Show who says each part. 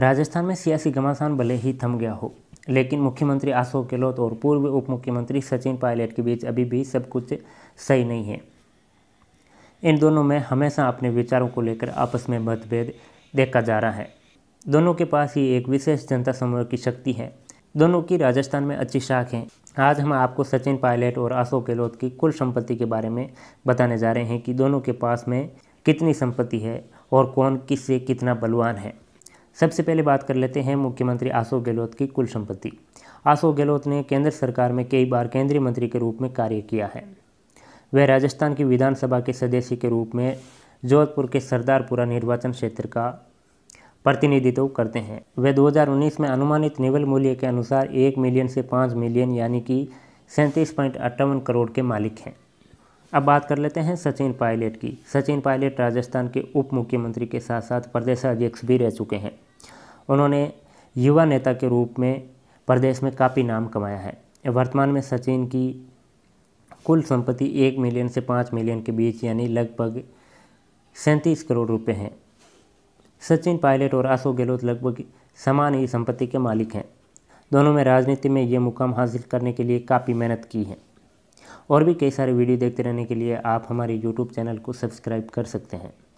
Speaker 1: राजस्थान में सियासी घमासान भले ही थम गया हो लेकिन मुख्यमंत्री अशोक गहलोत और पूर्व उप मुख्यमंत्री सचिन पायलट के बीच अभी भी सब कुछ सही नहीं है इन दोनों में हमेशा अपने विचारों को लेकर आपस में मतभेद देखा जा रहा है दोनों के पास ही एक विशेष जनता समूह की शक्ति है दोनों की राजस्थान में अच्छी शाख है आज हम आपको सचिन पायलट और अशोक गहलोत की कुल संपत्ति के बारे में बताने जा रहे हैं कि दोनों के पास में कितनी संपत्ति है और कौन किससे कितना बलवान है सबसे पहले बात कर लेते हैं मुख्यमंत्री अशोक गहलोत की कुल संपत्ति अशोक गहलोत ने केंद्र सरकार में कई बार केंद्रीय मंत्री के रूप में कार्य किया है वह राजस्थान की विधानसभा के सदस्य के रूप में जोधपुर के सरदारपुरा निर्वाचन क्षेत्र का प्रतिनिधित्व करते हैं वे 2019 में अनुमानित निवल मूल्य के अनुसार एक मिलियन से पाँच मिलियन यानी कि सैंतीस पॉइंट अट्ठावन करोड़ के मालिक हैं अब बात कर लेते हैं सचिन पायलट की सचिन पायलट राजस्थान के उप मुख्यमंत्री के साथ साथ प्रदेशाध्यक्ष भी रह चुके हैं उन्होंने युवा नेता के रूप में प्रदेश में काफ़ी नाम कमाया है वर्तमान में सचिन की कुल संपत्ति एक मिलियन से पाँच मिलियन के बीच यानी लगभग सैंतीस करोड़ रुपए हैं सचिन पायलट और अशोक गहलोत लगभग समान ही संपत्ति के मालिक हैं दोनों में राजनीति में ये मुकाम हासिल करने के लिए काफ़ी मेहनत की है और भी कई सारे वीडियो देखते रहने के लिए आप हमारे यूट्यूब चैनल को सब्सक्राइब कर सकते हैं